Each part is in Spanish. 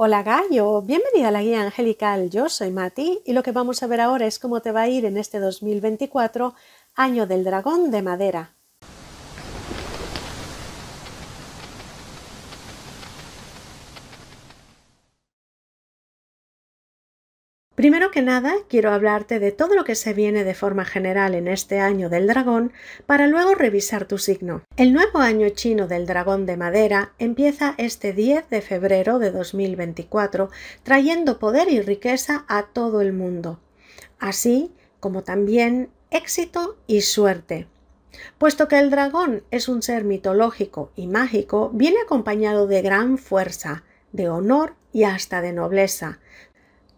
Hola Gallo, bienvenida a la guía angelical. Yo soy Mati y lo que vamos a ver ahora es cómo te va a ir en este 2024, año del dragón de madera. Primero que nada, quiero hablarte de todo lo que se viene de forma general en este año del dragón para luego revisar tu signo. El nuevo año chino del dragón de madera empieza este 10 de febrero de 2024, trayendo poder y riqueza a todo el mundo, así como también éxito y suerte. Puesto que el dragón es un ser mitológico y mágico, viene acompañado de gran fuerza, de honor y hasta de nobleza,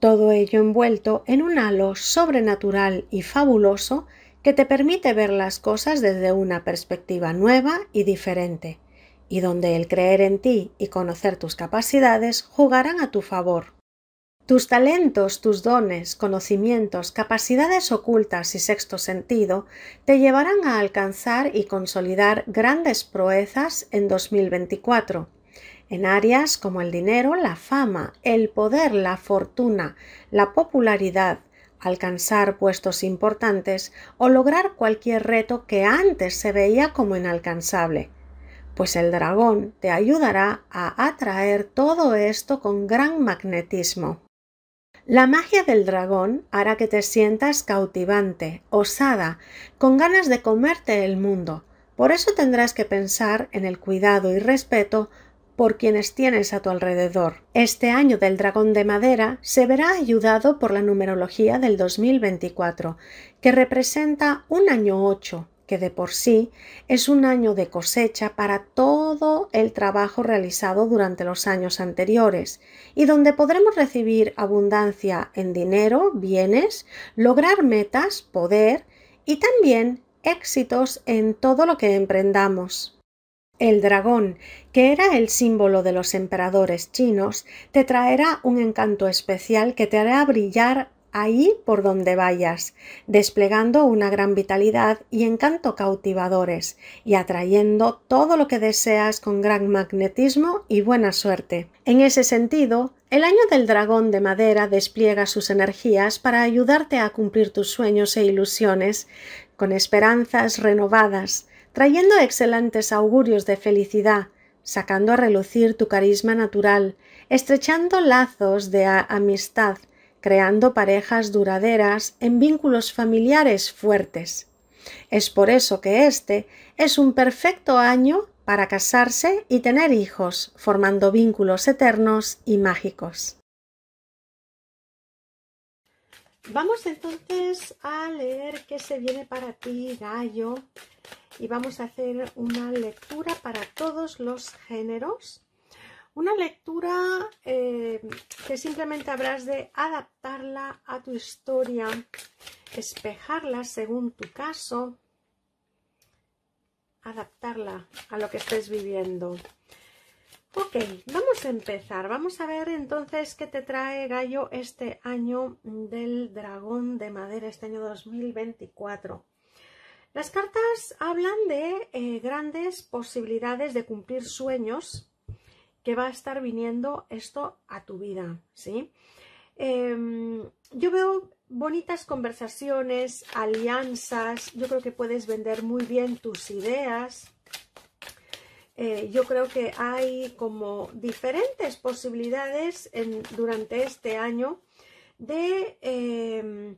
todo ello envuelto en un halo sobrenatural y fabuloso que te permite ver las cosas desde una perspectiva nueva y diferente, y donde el creer en ti y conocer tus capacidades jugarán a tu favor. Tus talentos, tus dones, conocimientos, capacidades ocultas y sexto sentido te llevarán a alcanzar y consolidar grandes proezas en 2024 en áreas como el dinero, la fama, el poder, la fortuna, la popularidad, alcanzar puestos importantes o lograr cualquier reto que antes se veía como inalcanzable, pues el dragón te ayudará a atraer todo esto con gran magnetismo. La magia del dragón hará que te sientas cautivante, osada, con ganas de comerte el mundo. Por eso tendrás que pensar en el cuidado y respeto por quienes tienes a tu alrededor. Este año del dragón de madera se verá ayudado por la numerología del 2024, que representa un año 8, que de por sí es un año de cosecha para todo el trabajo realizado durante los años anteriores y donde podremos recibir abundancia en dinero, bienes, lograr metas, poder y también éxitos en todo lo que emprendamos. El dragón, que era el símbolo de los emperadores chinos, te traerá un encanto especial que te hará brillar ahí por donde vayas, desplegando una gran vitalidad y encanto cautivadores, y atrayendo todo lo que deseas con gran magnetismo y buena suerte. En ese sentido, el año del dragón de madera despliega sus energías para ayudarte a cumplir tus sueños e ilusiones, con esperanzas renovadas, trayendo excelentes augurios de felicidad, sacando a relucir tu carisma natural, estrechando lazos de amistad, creando parejas duraderas en vínculos familiares fuertes. Es por eso que este es un perfecto año para casarse y tener hijos, formando vínculos eternos y mágicos. Vamos entonces a leer qué se viene para ti, Gallo, y vamos a hacer una lectura para todos los géneros. Una lectura eh, que simplemente habrás de adaptarla a tu historia, espejarla según tu caso, adaptarla a lo que estés viviendo. Ok, vamos a empezar. Vamos a ver entonces qué te trae Gallo este año del dragón de madera, este año 2024. Las cartas hablan de eh, grandes posibilidades de cumplir sueños que va a estar viniendo esto a tu vida, ¿sí? Em, yo veo bonitas conversaciones, alianzas, yo creo que puedes vender muy bien tus ideas. Eh, yo creo que hay como diferentes posibilidades durante este año de, em,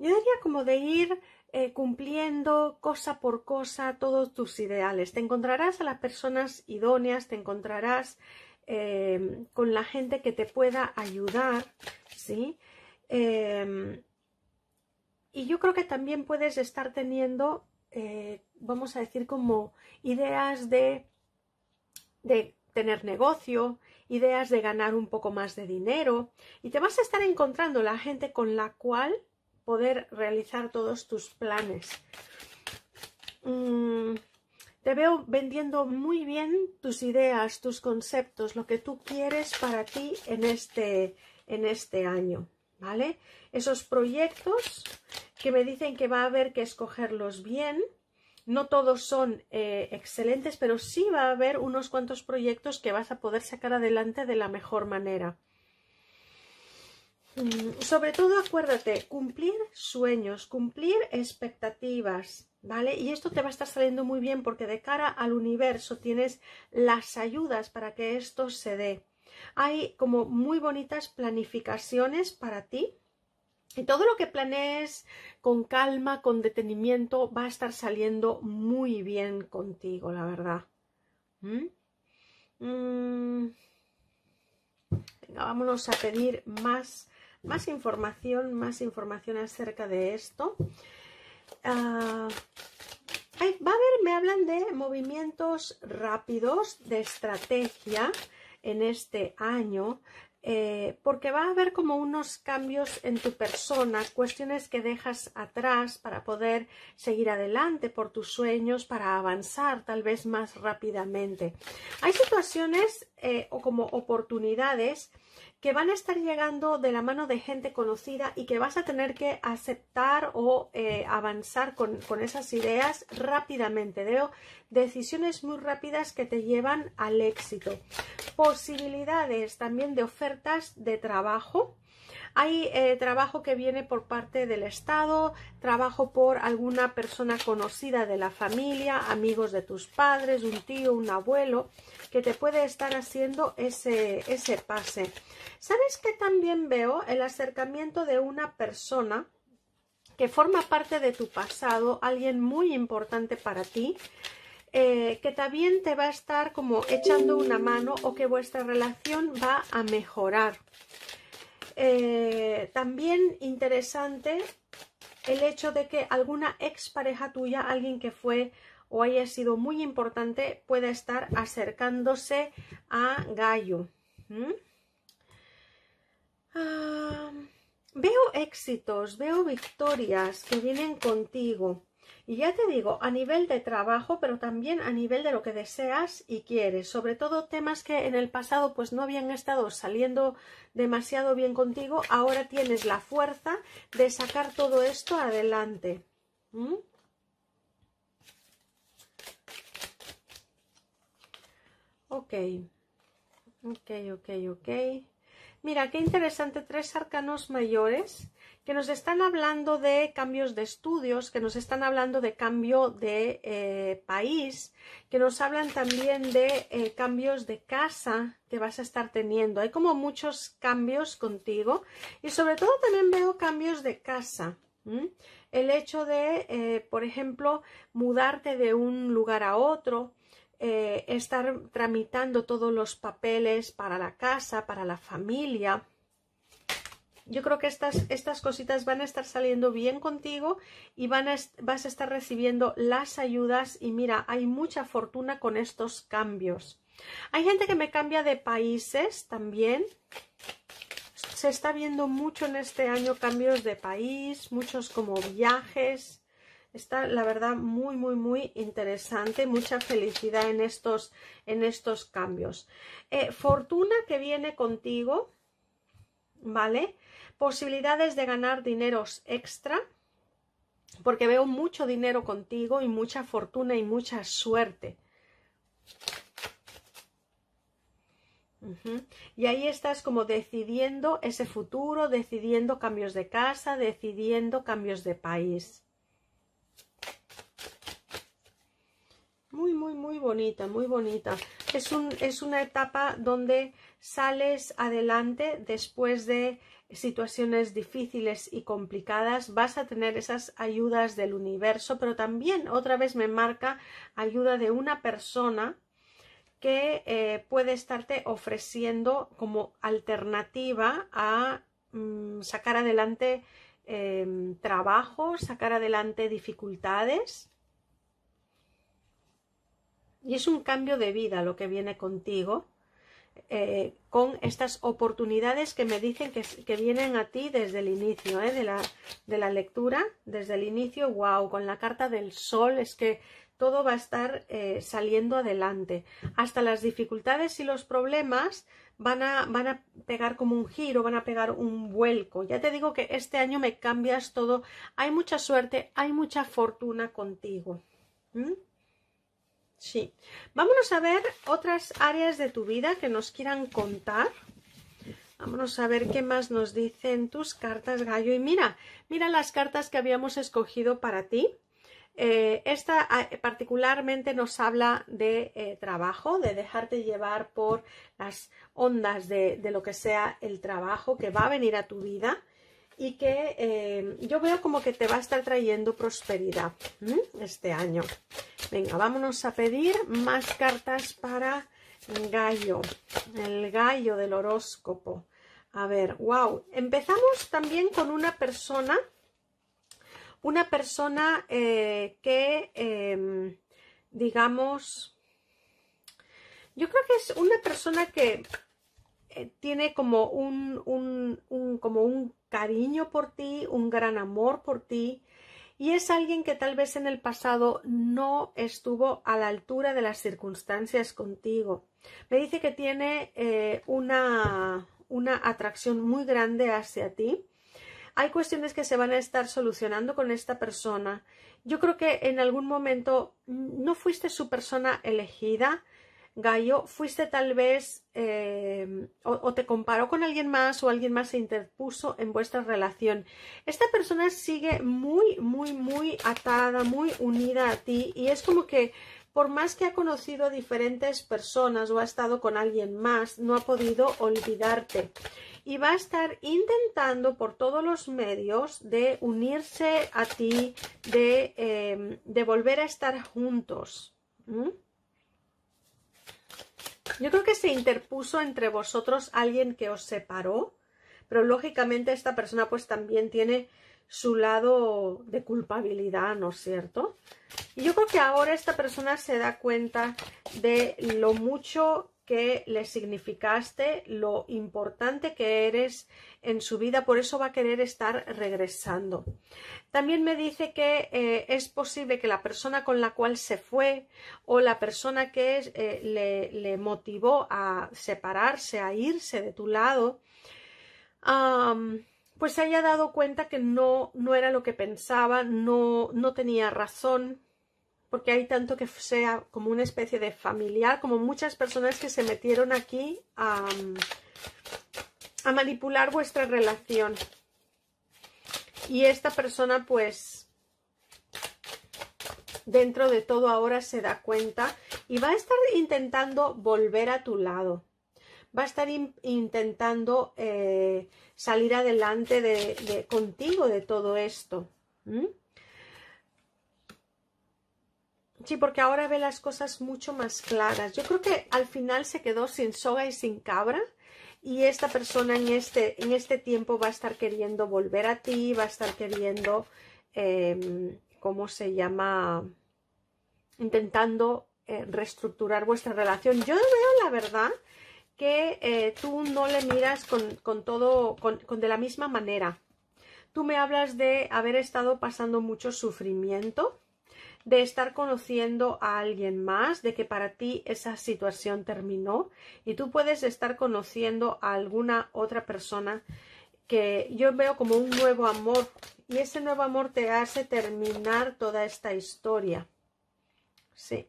yo diría como de ir eh, cumpliendo cosa por cosa todos tus ideales. Te encontrarás a las personas idóneas, te encontrarás eh, con la gente que te pueda ayudar, ¿sí? Em, y yo creo que también puedes estar teniendo, eh, vamos a decir, como ideas de, de tener negocio, ideas de ganar un poco más de dinero, y te vas a estar encontrando la gente con la cual poder realizar todos tus planes. Mm, te veo vendiendo muy bien tus ideas, tus conceptos, lo que tú quieres para ti en este, en este año. ¿Vale? Esos proyectos que me dicen que va a haber que escogerlos bien. No todos son eh, excelentes, pero sí va a haber unos cuantos proyectos que vas a poder sacar adelante de la mejor manera. Mm, sobre todo acuérdate, cumplir sueños, cumplir expectativas, ¿vale? Y esto te va a estar saliendo muy bien porque de cara al universo tienes las ayudas para que esto se dé. Hay como muy bonitas planificaciones para ti. Y todo lo que planees con calma, con detenimiento, va a estar saliendo muy bien contigo, la verdad. ¿Mm? Mm. Venga, vámonos a pedir más más información, más información acerca de esto. Ah, va a me hablan de movimientos rápidos, de estrategia en este año, eh, porque va a haber como unos cambios en tu persona, cuestiones que dejas atrás para poder seguir adelante por tus sueños, para avanzar tal vez más rápidamente. Hay situaciones eh, o como oportunidades que van a estar llegando de la mano de gente conocida y que vas a tener que aceptar o eh, avanzar con, con, esas ideas rápidamente. Veo decisiones muy rápidas que te llevan al éxito. Posibilidades también de ofertas de trabajo hay eh, trabajo que viene por parte del Estado, trabajo por alguna persona conocida de la familia, amigos de tus padres, un tío, un abuelo, que te puede estar haciendo ese, ese pase. ¿Sabes que también veo? El acercamiento de una persona que forma parte de tu pasado, alguien muy importante para ti, eh, que también te va a estar como echando una mano o que vuestra relación va a mejorar. Eh, también interesante el hecho de que alguna expareja tuya, alguien que fue o haya sido muy importante, pueda estar acercándose a Gallo. ¿Mm? Ah, veo éxitos, veo victorias que vienen contigo. Y ya te digo, a nivel de trabajo, pero también a nivel de lo que deseas y quieres, sobre todo temas que en el pasado pues no habían estado saliendo demasiado bien contigo, ahora tienes la fuerza de sacar todo esto adelante. ¿Mm? Ok, ok, ok, ok. Mira, qué interesante, tres arcanos mayores que nos están hablando de cambios de estudios, que nos están hablando de cambio de eh, país, que nos hablan también de eh, cambios de casa que vas a estar teniendo. Hay como muchos cambios contigo y sobre todo también veo cambios de casa. El hecho de, eh, por ejemplo, mudarte de un lugar a otro, eh, estar tramitando todos los papeles para la casa, para la familia. Yo creo que estas, cositas van a estar saliendo bien contigo y van vas a estar recibiendo las ayudas y mira, hay mucha fortuna con estos cambios. Hay gente que me cambia de países también. Se está viendo mucho en este año cambios de país, muchos como viajes. Está, la verdad, muy, muy, muy interesante. Mucha felicidad en estos, en estos cambios. Eh, fortuna que viene contigo, ¿vale? Posibilidades de ganar dineros extra, porque veo mucho dinero contigo y mucha fortuna y mucha suerte. Y ahí estás como decidiendo ese futuro, decidiendo cambios de casa, decidiendo cambios de país. Muy, muy, muy bonita, muy bonita. Es, una etapa donde sales adelante después de situaciones difíciles y complicadas. Vas a tener esas ayudas del universo, pero también otra vez me marca ayuda de una persona que eh, puede estarte ofreciendo como alternativa a mm, sacar adelante em, trabajo, sacar adelante dificultades y es un cambio de vida lo que viene contigo eh, con estas oportunidades que me dicen que, que vienen a ti desde el inicio eh, de, la, de la lectura, desde el inicio, wow, con la carta del sol es que todo va a estar eh, saliendo adelante. Hasta las dificultades y los problemas van a, van a pegar como un giro, van a pegar un vuelco. Ya te digo que este año me cambias todo. Hay mucha suerte, hay mucha fortuna contigo. Sí. Vámonos a ver otras áreas de tu vida que nos quieran contar. Vámonos a ver qué más nos dicen tus cartas, gallo. Y mira, mira las cartas que habíamos escogido para ti. Eh, esta ah, particularmente nos habla de eh, trabajo, de dejarte llevar por las ondas de, de, lo que sea el trabajo que va a venir a tu vida y que eh, yo veo como que te va a estar trayendo prosperidad este año. Venga, vámonos a pedir más cartas para gallo, el gallo del horóscopo. A ver, wow, empezamos también con una persona, una persona eh, que, em, digamos, yo creo que es una persona que eh, tiene como un, un, como un cariño por ti, un gran amor por ti, y es alguien que tal vez en el pasado no estuvo a la altura de las circunstancias contigo. Me dice que tiene eh, una, una atracción muy grande hacia ti. Hay cuestiones que se van a estar solucionando con esta persona. Yo creo que en algún momento mm, no fuiste su persona elegida, Gallo, fuiste tal vez eh, o, te comparó con alguien más o alguien más se interpuso en vuestra relación. Esta persona sigue muy, muy, muy atada, muy unida a ti y es como que por más que ha conocido a diferentes personas o ha estado con alguien más, no ha podido olvidarte. Y va a estar intentando por todos los medios de unirse a ti, de, eh, de volver a estar juntos. Yo creo que se interpuso entre vosotros alguien que os separó, pero lógicamente esta persona pues también tiene su lado de culpabilidad, ¿no es cierto? Y yo creo que ahora esta persona se da cuenta de lo mucho que le significaste, lo importante que eres en su vida, por eso va a querer estar regresando. También me dice que eh, es posible que la persona con la cual se fue o la persona que eh, le, motivó a separarse, a irse de tu lado, pues se haya dado cuenta que no, no era lo que pensaba, no, no tenía razón, porque hay tanto que sea como una especie de familiar, como muchas personas que se metieron aquí mm, a, manipular vuestra relación. Y esta persona pues dentro de todo ahora se da cuenta y va a estar intentando volver a tu lado. Va a estar intentando eh, salir adelante de, contigo de todo esto. Sí, porque ahora ve las cosas mucho más claras. Yo creo que al final se quedó sin soga y sin cabra. Y esta persona en este, en este tiempo va a estar queriendo volver a ti, va a estar queriendo, em, ¿cómo se llama? Intentando eh, reestructurar vuestra relación. Yo veo la verdad que eh, tú no le miras con, con todo, con de la misma manera. Tú me hablas de haber estado pasando mucho sufrimiento de estar conociendo a alguien más, de que para ti esa situación terminó y tú puedes estar conociendo a alguna otra persona que yo veo como un nuevo amor y ese nuevo amor te hace terminar toda esta historia. Sí.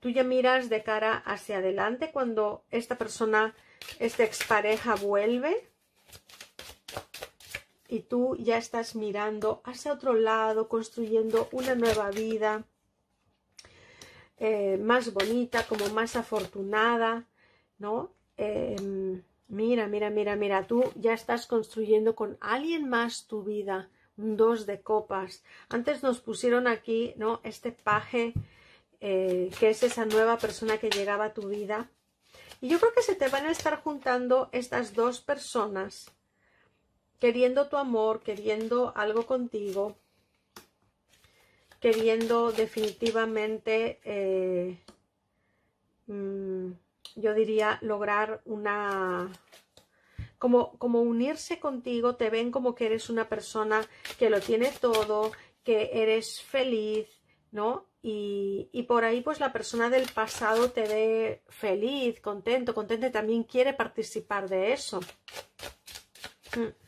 Tú ya miras de cara hacia adelante cuando esta persona, esta expareja vuelve y tú ya estás mirando hacia otro lado, construyendo una nueva vida eh, más bonita, como más afortunada, ¿no? Em, mira, mira, mira, mira, tú ya estás construyendo con alguien más tu vida, un dos de copas. Antes nos pusieron aquí, ¿no? Este paje, eh, que es esa nueva persona que llegaba a tu vida. Y yo creo que se te van a estar juntando estas dos personas queriendo tu amor, queriendo algo contigo, queriendo definitivamente, eh, mm, yo diría, lograr una... Como, como unirse contigo, te ven como que eres una persona que lo tiene todo, que eres feliz, ¿no? Y, por ahí pues la persona del pasado te ve feliz, contento, contento también quiere participar de eso. Mm.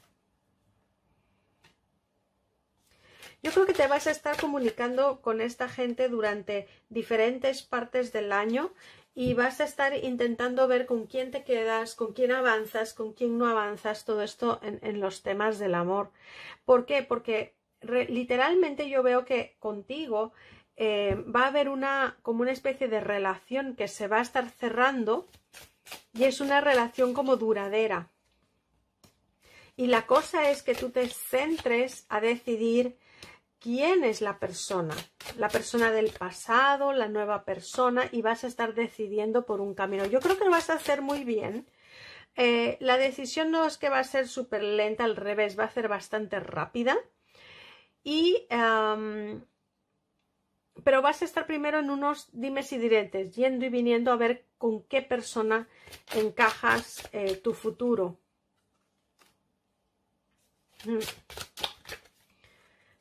Yo creo que te vas a estar comunicando con esta gente durante diferentes partes del año y vas a estar intentando ver con quién te quedas, con quién avanzas, con quién no avanzas, todo esto en, los temas del amor. ¿Por qué? Porque literalmente yo veo que contigo eh, va a haber una como una especie de relación que se va a estar cerrando y es una relación como duradera. Y la cosa es que tú te centres a decidir quién es la persona, la persona del pasado, la nueva persona y vas a estar decidiendo por un camino. Yo creo que lo vas a hacer muy bien. Eh, la decisión no es que va a ser súper lenta, al revés, va a ser bastante rápida. Y, em, pero vas a estar primero en unos dimes y diretes, yendo y viniendo a ver con qué persona encajas eh, tu futuro. Mm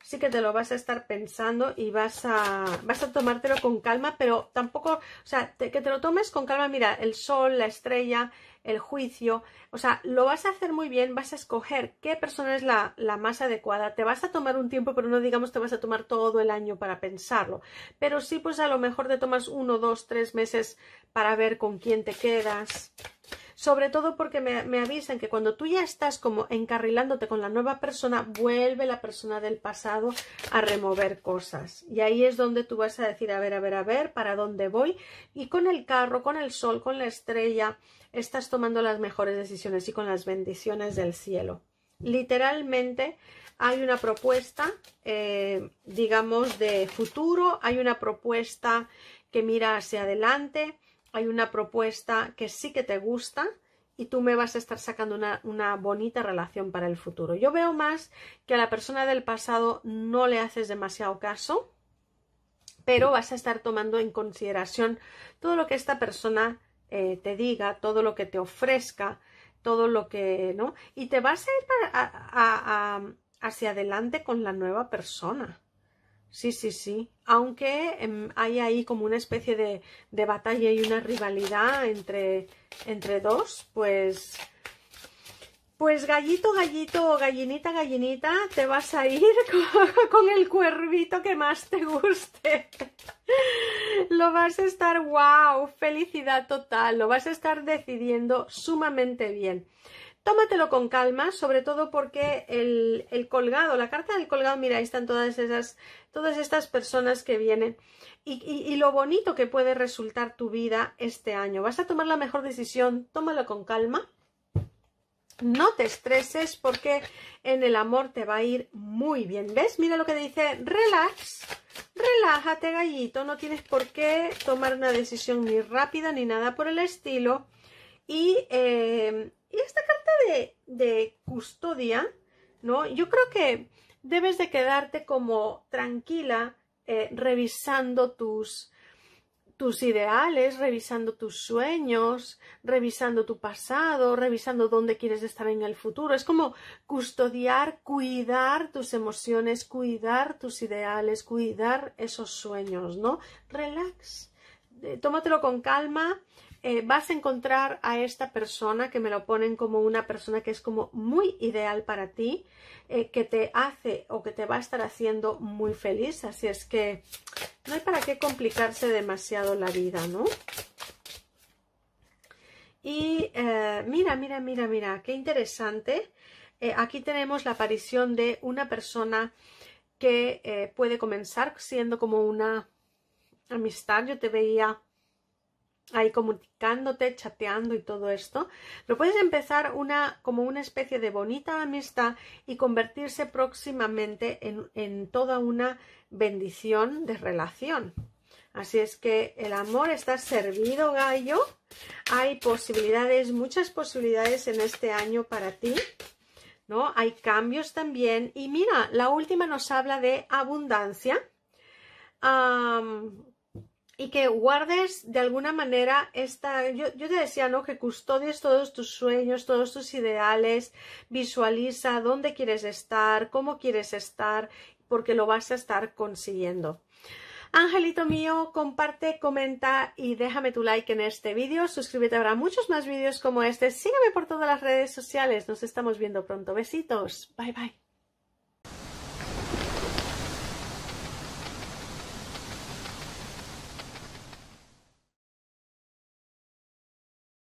sí que te lo vas a estar pensando y vas a, vas a tomártelo con calma, pero tampoco, o sea, que te lo tomes con calma, mira, el sol, la estrella, el juicio, o sea, lo vas a hacer muy bien, vas a escoger qué persona es la, la más adecuada, te vas a tomar un tiempo, pero no digamos te vas a tomar todo el año para pensarlo, pero sí pues a lo mejor te tomas uno, dos, tres meses para ver con quién te quedas, sobre todo porque me, avisan que cuando tú ya estás como encarrilándote con la nueva persona, vuelve la persona del pasado a remover cosas. Y ahí es donde tú vas a decir, a ver, a ver, a ver, para dónde voy. Y con el carro, con el sol, con la estrella, estás tomando las mejores decisiones y con las bendiciones del cielo. Literalmente hay una propuesta, eh, digamos, de futuro, hay una propuesta que mira hacia adelante, hay una propuesta que sí que te gusta y tú me vas a estar sacando una, bonita relación para el futuro. Yo veo más que a la persona del pasado no le haces demasiado caso, pero vas a estar tomando en consideración todo lo que esta persona eh, te diga, todo lo que te ofrezca, todo lo que, ¿no? Y te vas a ir hacia adelante con la nueva persona. Sí, sí, sí. Aunque em, hay ahí como una especie de, batalla y una rivalidad entre, entre dos, pues... Pues gallito, gallito, gallinita, gallinita, te vas a ir con, con, el cuervito que más te guste. Lo vas a estar, wow, felicidad total, lo vas a estar decidiendo sumamente bien. Tómatelo con calma, sobre todo porque el, el colgado, la carta del colgado, mira, ahí están todas esas, todas estas personas que vienen. Y, lo bonito que puede resultar tu vida este año. Vas a tomar la mejor decisión, tómalo con calma. No te estreses porque en el amor te va a ir muy bien. ¿Ves? Mira lo que dice, relax, relájate gallito, no tienes por qué tomar una decisión ni rápida ni nada por el estilo. Y eh, y esta carta de, custodia, ¿no? Yo creo que debes de quedarte como tranquila eh, revisando tus, tus ideales, revisando tus sueños, revisando tu pasado, revisando dónde quieres estar en el futuro. Es como custodiar, cuidar tus emociones, cuidar tus ideales, cuidar esos sueños, ¿no? Relax, eh, tómatelo con calma, eh, vas a encontrar a esta persona que me lo ponen como una persona que es como muy ideal para ti, eh, que te hace o que te va a estar haciendo muy feliz. Así es que no hay para qué complicarse demasiado la vida, ¿no? Y eh, mira, mira, mira, mira, qué interesante. aquí tenemos la aparición de una persona que puede comenzar siendo como una amistad. Yo te veía ahí comunicándote, chateando y todo esto, lo puedes empezar una, como una especie de bonita amistad y convertirse próximamente en, toda una bendición de relación. Así es que el amor está servido, gallo. Hay posibilidades, muchas posibilidades en este año para ti. ¿No? Hay cambios también. Y mira, la última nos habla de abundancia y que guardes de alguna manera esta, yo, te decía, ¿no? Que custodies todos tus sueños, todos tus ideales, visualiza dónde quieres estar, cómo quieres estar, porque lo vas a estar consiguiendo. Angelito mío, comparte, comenta y déjame tu like en este vídeo. Suscríbete, habrá muchos más vídeos como este. Sígueme por todas las redes sociales. Nos estamos viendo pronto. Besitos. Bye bye.